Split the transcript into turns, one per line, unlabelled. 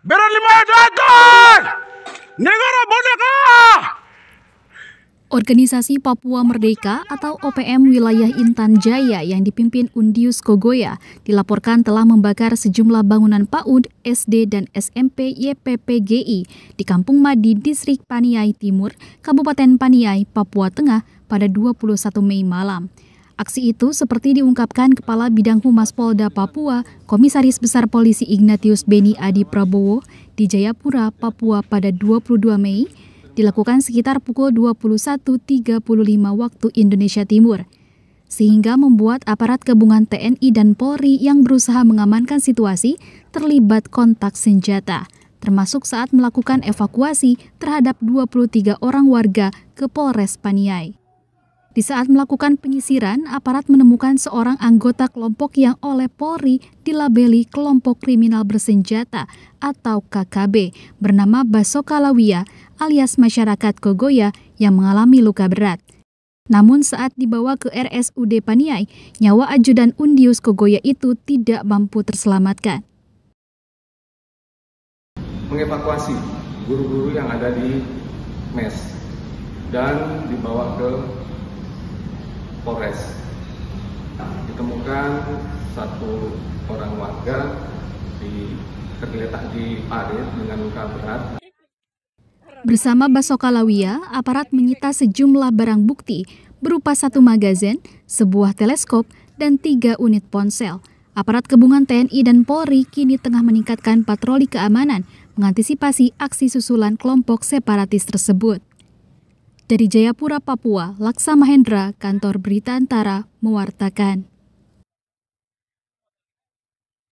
Negara merdeka. Organisasi Papua Merdeka atau OPM Wilayah Intan Jaya yang dipimpin Undius Kogoya dilaporkan telah membakar sejumlah bangunan PAUD, SD, dan SMP YPPGI di Kampung Madi, Distrik Paniai Timur, Kabupaten Paniai, Papua Tengah pada 21 Mei malam. Aksi itu seperti diungkapkan Kepala Bidang Humas Polda Papua, Komisaris Besar Polisi Ignatius Beni Adi Prabowo di Jayapura, Papua pada 22 Mei, dilakukan sekitar pukul 21.35 waktu Indonesia Timur, sehingga membuat aparat gabungan TNI dan Polri yang berusaha mengamankan situasi terlibat kontak senjata, termasuk saat melakukan evakuasi terhadap 23 orang warga ke Polres Paniai. Di saat melakukan penyisiran, aparat menemukan seorang anggota kelompok yang oleh Polri dilabeli kelompok kriminal bersenjata atau KKB bernama Basokalawia alias masyarakat Kogoya yang mengalami luka berat. Namun saat dibawa ke RSUD Paniai, nyawa ajudan Undius Kogoya itu tidak mampu terselamatkan.
Mengevakuasi guru-guru yang ada di mes dan dibawa ke Polres. Nah, ditemukan satu orang warga di tergeletak di parit dengan luka berat.
Bersama Basoka Lawia, aparat menyita sejumlah barang bukti berupa satu magazen, sebuah teleskop, dan tiga unit ponsel. Aparat kebungan TNI dan Polri kini tengah meningkatkan patroli keamanan mengantisipasi aksi susulan kelompok separatis tersebut dari Jayapura, Papua, Laksa Mahendra, Kantor Berita Antara, mewartakan.